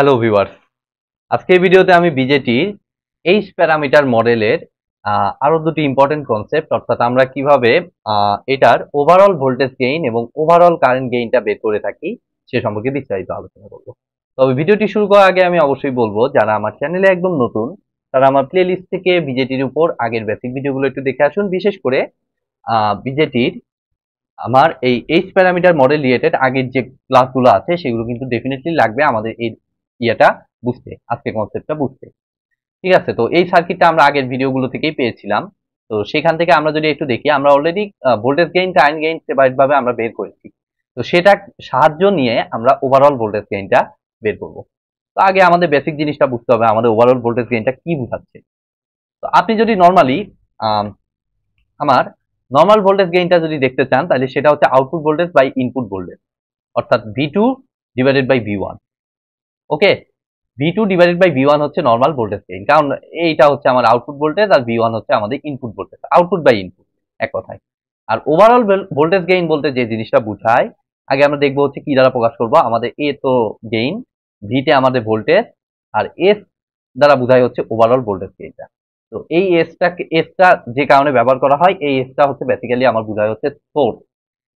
hello viewers আজকের ভিডিওতে আমি বিজেটির এইচ প্যারামিটার মডেলের আরও দুটি ইম্পর্টেন্ট কনসেপ্ট অর্থাৎ আমরা কিভাবে এটার ওভারঅল ভোল্টেজ গেইন এবং ওভারঅল কারেন্ট গেইনটা বের করে থাকি সে সম্পর্কে বিস্তারিত আলোচনা করব তবে ভিডিওটি শুরু করার আগে আমি অবশ্যই বলবো যারা আমার চ্যানেলে একদম নতুন তারা আমার প্লেলিস্ট থেকে বিজেটির উপর আগের বেসিক ভিডিওগুলো একটু দেখে আসুন বিশেষ করে বিজেটির আমার এই এইচ প্যারামিটার মডেল রিলেটেড আগের যে ক্লাসগুলো আছে সেগুলো কিন্তু ডেফিনেটলি লাগবে আমাদের এই ইয়েটা বুঝতে আজকে কনসেপ্টটা বুঝতে ঠিক আছে তো এই সার্কিটটা আমরা আগের ভিডিওগুলো থেকেই পেয়েছিলাম তো সেখান থেকে আমরা যদি একটু দেখি আমরা already voltage gain time gain ভাবে আমরা বের করেছি তো সেটা সাহায্য নিয়ে আমরা ওভারঅল ভোল্টেজ গেইনটা বের করব তো আগে আমাদের বেসিক জিনিসটা বুঝতে হবে আমাদের ওভারঅল ভোল্টেজ গেইনটা কি বোঝাচ্ছে তো আপনি যদি নর্মালি আমার নর্মাল ভোল্টেজ গেইনটা যদি দেখতে চান তাহলে সেটা হচ্ছে output voltage by input voltage অর্থাৎ V two divided by V one okay V two divided by V one হচ্ছে নর্মাল ভোল্টেজ গেইন কারণ এইটা হচ্ছে আমার আউটপুট ভোল্টেজ আর ভি ওয়ান হচ্ছে আমাদের input voltage output by input এক কথায় আর ওভারঅল ভোল্টেজ গেইন বলতে যে জিনিসটা বুঝায় আগে আমরা দেখবো হচ্ছে কি দ্বারা প্রকাশ করব আমাদের এ তো গেইন ভিতে আমাদের ভোল্টেজ আর এস দ্বারা বোঝায় হচ্ছে ওভারঅল ভোল্টেজ গেইনটা তো এই এসটা এসটা যে কারণে ব্যবহার করা হয় এই এসটা হচ্ছে বেসিক্যালি আমার বোঝায় হচ্ছে সোর্স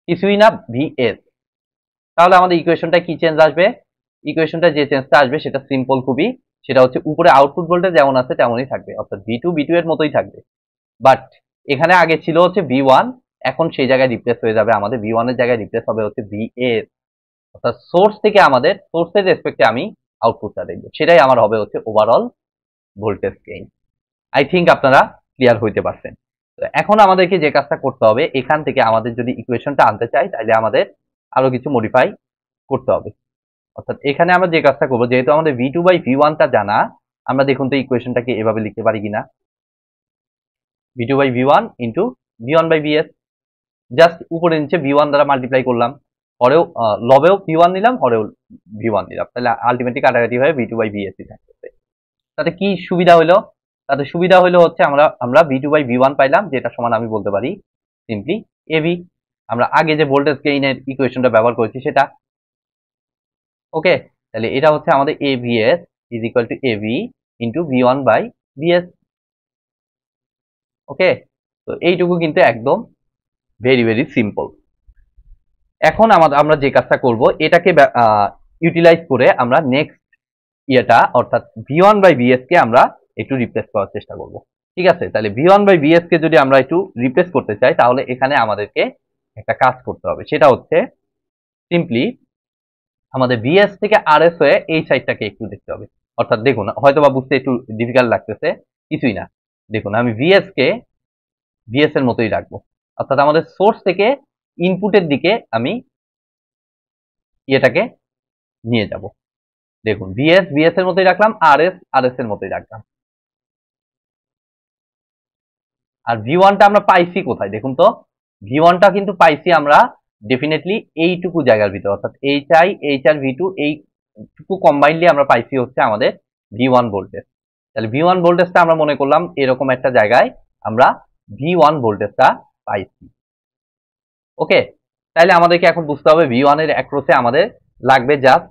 কিছুই না এস তাহলে আমাদের ইকুয়েশনটা কি চেঞ্জ আসবে ইকুয়েশনটা যে চেঞ্জটা আসবে সেটা সিম্পল খুবই সেটা হচ্ছে উপরে আউটপুট ভোল্টেজ যেমন আছে তেমনই থাকবে অর্থাৎ ভি টু বি টু এর মতোই থাকবে বাট এখানে আগে ছিল হচ্ছে ভি ওয়ান এখন সেই জায়গায় রিপ্লেস হয়ে যাবে আমাদের ভি ওয়ানের জায়গায় রিপ্লেস হবে হচ্ছে ভি এর অর্থাৎ সোর্স থেকে আমাদের সোর্সের রেসপেক্টে আমি আউটপুটটা দেখব সেটাই আমার হবে হচ্ছে overall voltage gain I think আপনারা ক্লিয়ার হইতে পারছেন এখন আমাদেরকে যে কাজটা করতে হবে এখান থেকে আমাদের যদি ইকুয়েশনটা আনতে চাই তাহলে আমাদের আরো কিছু মডিফাই করতে হবে অর্থাৎ এখানে আমরা যে কাজটা করবো যেহেতু আমাদের ভি টু বাই ভি ওয়ানটা জানা আমরা দেখুন তো ইকুয়েশনটাকে এভাবে লিখতে পারি কিনা V two by V one into V one by S just উপরে নিচে ভি ওয়ান দ্বারা মাল্টিপ্লাই করলাম হরেও লবেও ভি ওয়ান নিলাম হরেও ভি ওয়ান নিলাম তাহলে আলটিমেটলি কাটাকাটি হয়ে ভি টু বাই ভিএসি থাকতেছে তাতে কি সুবিধা হলো তাতে সুবিধা হলো হচ্ছে আমরা আমরা V two by V one পাইলাম যেটা সমান আমি বলতে পারি সিম্পলি ভি আমরা আগে যে ভোল্টেজ গেইনের ইকুয়েশনটা ব্যবহার করেছি সেটা ওকে তাহলে এটা হচ্ছে আমাদের A VS is equal to A V into V one by VS okay তো এইটুকু কিন্তু একদম ভেরি ভেরি সিম্পল এখন আমাদের আমরা যে কাজটা করব এটাকে ইউটিলাইজ করে আমরা নেক্সট ইয়েটা অর্থাৎ ভি ওয়ান বাই কে আমরা একটু রিপ্লেস করার চেষ্টা করব ঠিক আছে তাহলে ভি ওয়ান বাই কে যদি আমরা একটু রিপ্লেস করতে চাই তাহলে এখানে আমাদেরকে একটা কাজ করতে হবে সেটা হচ্ছে সিম্পলি আমাদের ভিএস থেকে আর এস হয়ে এই সাইডটাকে একটু দেখতে হবে অর্থাৎ দেখুন হয়তো বা বুঝতে একটু ডিফিকাল্ট লাগতেছে কিছুই না দেখুন আমি ভিএস কে এর মতোই রাখবো অর্থাৎ আমাদের সোর্স থেকে ইনপুটের দিকে আমি ইয়েটাকে নিয়ে যাব দেখুন বিএস বিএস এর মতোই রাখলাম আর এস আর এস এর মতোই রাখলাম আর ভি ওয়ানটা আমরা পাইছি কোথায় দেখুন তো ভি ওয়ানটা কিন্তু পাইছি আমরা ডেফিনেটলি এইটুকু জায়গার ভিতরে অর্থাৎ H I H R V two এইটুকু কম্বাইনলি আমরা পাইছি হচ্ছে আমাদের ভি ওয়ান ভোল্টেজ তাহলে ভি ওয়ান ভোল্টেজটা আমরা মনে করলাম এরকম একটা জায়গায় আমরা ভি ওয়ান ভোল্টেজটা পাইছি ওকে তাহলে আমাদেরকে এখন বুঝতে হবে ভি ওয়ানের অ্যাক্রোসে আমাদের লাগবে জাস্ট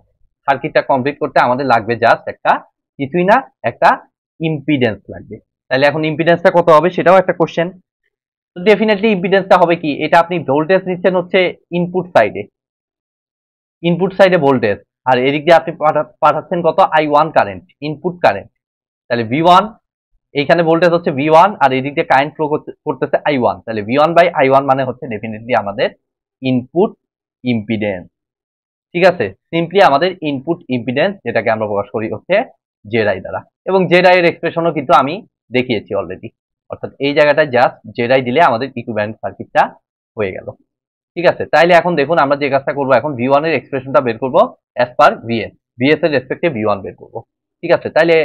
সার্কিটটা কমপ্লিট করতে আমাদের লাগবে জাস্ট একটা কিছুই না একটা ইম্পিডেন্স লাগবে তাহলে এখন ইম্পিডেন্সটা কত হবে সেটাও একটা কোশ্চেন তো ডেফিনেটলি ইম্পিডেন্সটা হবে কি এটা আপনি ভোল্টেজ নিচ্ছেন হচ্ছে ইনপুট সাইডে ইনপুট সাইডে ভোল্টেজ আর এদিক দিয়ে আপনি পাঠাচ্ছেন কত I one current input current তাহলে ভি ওয়ান এইখানে ভোল্টেজ হচ্ছে ভি ওয়ান আর এদিক দিয়ে কারেন্ট ফ্লো করতেছে আই ওয়ান তাহলে V one by I one মানে হচ্ছে ডেফিনেটলি আমাদের ইনপুট ইম্পিডেন্স ঠিক আছে সিম্পলি আমাদের ইনপুট ইম্পিডেন্স যেটাকে আমরা প্রকাশ করি হচ্ছে জেরাই দ্বারা এবং জেরাই এর এক্সপ্রেশনও কিন্তু আমি দেখিয়েছি অলরেডি অর্থাৎ এই জায়গাটা জাস্ট জেডাই দিলে আমাদের ইকুইভ্যালেন্ট সার্কিটটা হয়ে গেল ঠিক আছে তাইলে এখন দেখুন আমরা যে কাজটা করবো এখন ভি ওয়ানের এক্সপ্রেশনটা বের করবো অ্যাজ পার ভিএস ভিএস এর রেসপেক্টে ভি ওয়ান বের করবো ঠিক আছে তাইলে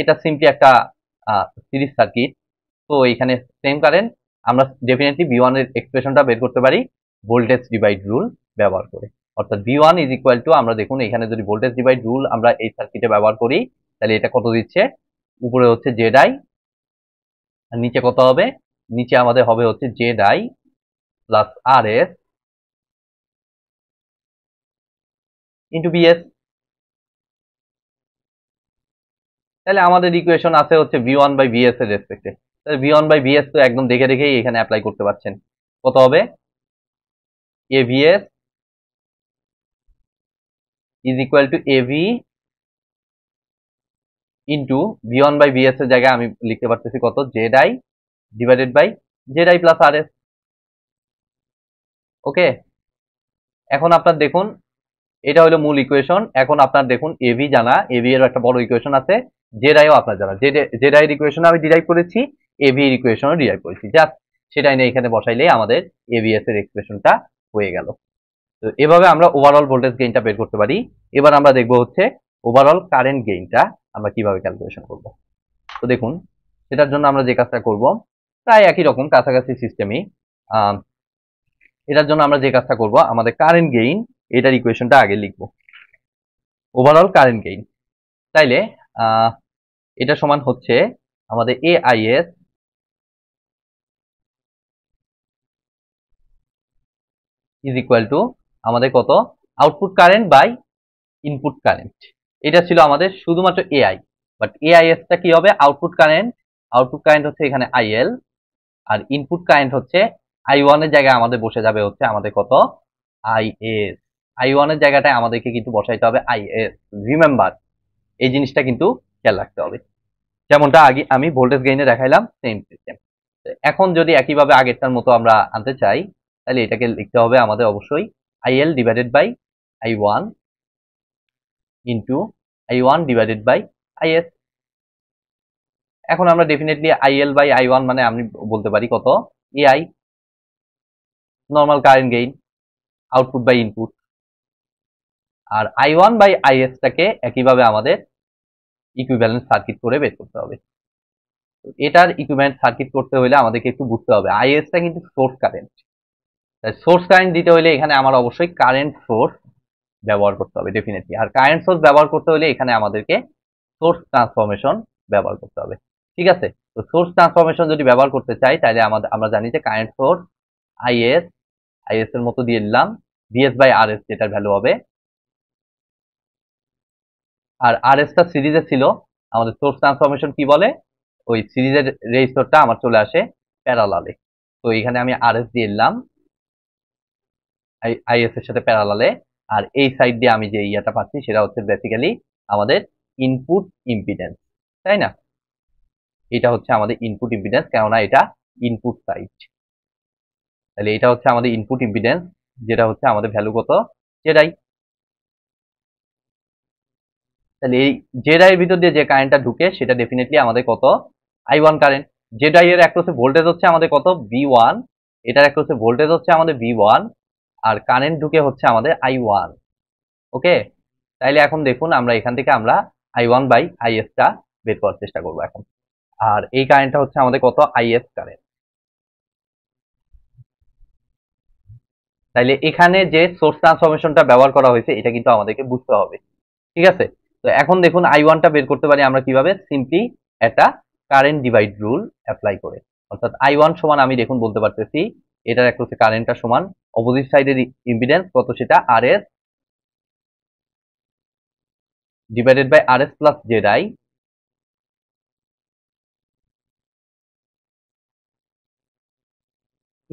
এটা সিম্পলি একটা সিরিজ সার্কিট তো এইখানে সেম কারেন্ট আমরা ডেফিনেটলি ভি ওয়ানের এক্সপ্রেশনটা বের করতে পারি ভোল্টেজ ডিভাইড রুল ব্যবহার করে অর্থাৎ V one is equal to আমরা দেখুন এখানে যদি ভোল্টেজ ডিভাইড রুল আমরা এই সার্কিটে ব্যবহার করি তাহলে এটা কত দিচ্ছে উপরে হচ্ছে জেডাই আর নিচে কত হবে নিচে আমাদের হবে হচ্ছে Z I plus R S into BS তাহলে আমাদের ইকুয়েশন আছে হচ্ছে ভি ওয়ান বাই বিএস এর রেসপেক্টে তাহলে ভি ওয়ান বাই বিএস তো একদম দেখে দেখেই এখানে অ্যাপ্লাই করতে পারছেন কত হবে A VS is equal to A V into V one by VS এর জায়গায় আমি লিখতে পারতেছি কত Z I divided by Z I plus R S okay এখন আপনার দেখুন এটা হলো মূল ইকুয়েশন এখন আপনার দেখুন এভি জানা এভি এর একটা বড় ইকুয়েশন আছে জেড আইও আপনার জানা জেড আই এর ইকুয়েশন আমি ডিরাইভ করেছি এভি এর ইকুয়েশনও ডিরাইভ করেছি জাস্ট সেটাই নিয়ে এখানে বসাইলেই আমাদের এবিএস এর এক্সপ্রেশনটা হয়ে গেল তো এভাবে আমরা ওভারঅল ভোল্টেজ গেইনটা বের করতে পারি এবার আমরা দেখব হচ্ছে ওভারঅল কারেন্ট গেইনটা আমরা কিভাবে ক্যালকুলেশন করব তো দেখুন সেটার জন্য আমরা যে কাজটা করব প্রায় একই রকম কাছাকাছি সিস্টেমই এটার জন্য আমরা যে কাজটা করব আমাদের কারেন্ট গেইন এটার ইকুয়েশনটা আগে লিখব ওভারঅল কারেন্ট গেইন তাইলে এটা সমান হচ্ছে আমাদের A IS is equal to আমাদের কত output current by input current এটা ছিল আমাদের শুধুমাত্র এআই বাট এআইএসটা কি হবে আউটপুট কারেন্ট আউটপুট কারেন্ট হচ্ছে এখানে আইএল আর ইনপুট কারেন্ট হচ্ছে আই ওয়ানের জায়গায় আমাদের বসে যাবে হচ্ছে আমাদের কত আইএস আই ওয়ানের জায়গাটায় আমাদেরকে কিন্তু বসাইতে হবে আইএস রিমেম্বার এই জিনিসটা কিন্তু খেয়াল রাখতে হবে যেমনটা আগে আমি ভোল্টেজ গেইনে দেখাইলাম সেম সিস্টেম এখন যদি একইভাবে আগেরটার মতো আমরা আনতে চাই তাহলে এটাকে লিখতে হবে আমাদের অবশ্যই IL divided by I one into I one divided by IS এখন আমরা definitely IL by I one মানে আমি বলতে পারি কত A I normal current gain output by input আর আই ওয়ান বাই আইএসটাকে একইভাবে আমাদের ইকুইভ্যালেন্ট সার্কিট করে বের করতে হবে এটার ইকুইপমেন্ট সার্কিট করতে হলে আমাদেরকে একটু বুঝতে হবে আইএসটা কিন্তু সোর্স কারেন্ট সোর্স কারেন্ট দিতে হলে এখানে আমার অবশ্যই কারেন্ট সোর্স ব্যবহার করতে হবে ডেফিনেটলি আর কারেন্ট সোর্স ব্যবহার করতে হলে এখানে আমাদেরকে সোর্স ট্রান্সফরমেশন ব্যবহার করতে হবে ঠিক আছে তো সোর্স ট্রান্সফরমেশন যদি ব্যবহার করতে চাই তাহলে আমাদের আমরা জানি যে কারেন্ট সোর্স আইএস আইএস এর মতো দিয়ে দিলাম ভিএস বাই আর এস যেটার ভ্যালু হবে আর আর টা সিরিজে ছিল আমাদের সোর্স ট্রান্সফরমেশন কি বলে ওই সিরিজের রেজিস্টরটা আমার চলে আসে প্যারালালে তো এখানে আমি আর এস দিয়ে দিলাম আইএস এর সাথে প্যারালালে আর এই সাইড দিয়ে আমি যে ইয়াটা পাচ্ছি সেটা হচ্ছে বেসিক্যালি আমাদের ইনপুট ইম্পিডেন্স তাই না এটা হচ্ছে আমাদের ইনপুট ইম্পিডেন্স কেননা এটা ইনপুট সাইড তাহলে এটা হচ্ছে আমাদের ইনপুট ইম্পিডেন্স যেটা হচ্ছে আমাদের ভ্যালু কত জেডাই তাহলে এই এর ভিতর দিয়ে যে কারেন্টটা ঢুকে সেটা ডেফিনেটলি আমাদের কত আই ওয়ান কারেন্ট জেডাই এর একটা হচ্ছে ভোল্টেজ হচ্ছে আমাদের কত বি ওয়ান এটার একটা হচ্ছে ভোল্টেজ হচ্ছে আমাদের বি ওয়ান আর কারেন্ট ঢুকে হচ্ছে আমাদের আই ওয়ান ওকে তাইলে এখন দেখুন আমরা এখান থেকে আমরা আই ওয়ান বাই আই এসটা বের করার চেষ্টা করবো এখন আর এই কারেন্টটা হচ্ছে আমাদের কত আই এস কারেন্ট তাইলে এখানে যে সোর্স ট্রান্সফরমেশনটা ব্যবহার করা হয়েছে এটা কিন্তু আমাদেরকে বুঝতে হবে ঠিক আছে তো এখন দেখুন আই ওয়ানটা বের করতে পারি আমরা কিভাবে সিম্পলি একটা কারেন্ট ডিভাইড রুল অ্যাপ্লাই করে অর্থাৎ আই ওয়ান সমান আমি দেখুন বলতে পারতেছি এটার একটা হচ্ছে কারেন্টটা সমান অপোজিট সাইডের ইম্পিডেন্স কত সেটা R S divided by R S plus Z I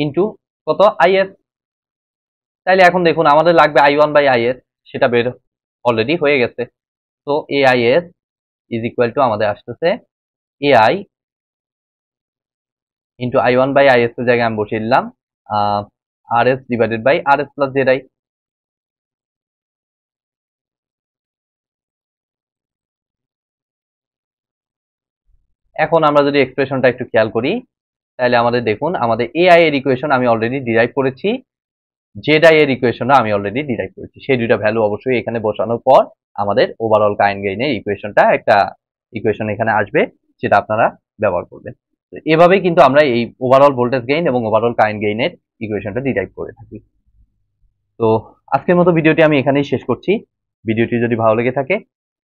into কত আইএস তাইলে এখন দেখুন আমাদের লাগবে I one by I S সেটা বের অলরেডি হয়ে গেছে তো A S is equal to আমাদের আসতেছে A I into I one by I S এর জায়গায় আমি বসিয়ে দিলাম R S divided by R S plus Z I এখন আমরা যদি এক্সপ্রেশনটা একটু খেয়াল করি তাহলে আমাদের দেখুন আমাদের এআই এর ইকুয়েশন আমি অলরেডি ডিরাইভ করেছি জেড আই এর ইকুয়েশনটা আমি অলরেডি ডিরাইভ করেছি সেই দুইটা ভ্যালু অবশ্যই এখানে বসানোর পর আমাদের ওভারঅল কাইন গেইনের ইকুয়েশনটা একটা ইকুয়েশন এখানে আসবে যেটা আপনারা ব্যবহার করবেন এভাবেই কিন্তু আমরা এই ওভারঅল ভোল্টেজ গেইন এবং ওভারঅল কারেন্ট গেইনের ইকুয়েশনটা ডিরাইভ করে থাকি তো আজকের মতো ভিডিওটি আমি এখানেই শেষ করছি ভিডিওটি যদি ভালো লেগে থাকে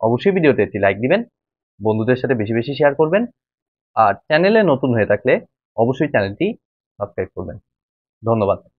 অবশ্যই ভিডিওতে একটি লাইক দিবেন বন্ধুদের সাথে বেশি বেশি শেয়ার করবেন আর চ্যানেলে নতুন হয়ে থাকলে অবশ্যই চ্যানেলটি সাবস্ক্রাইব করবেন ধন্যবাদ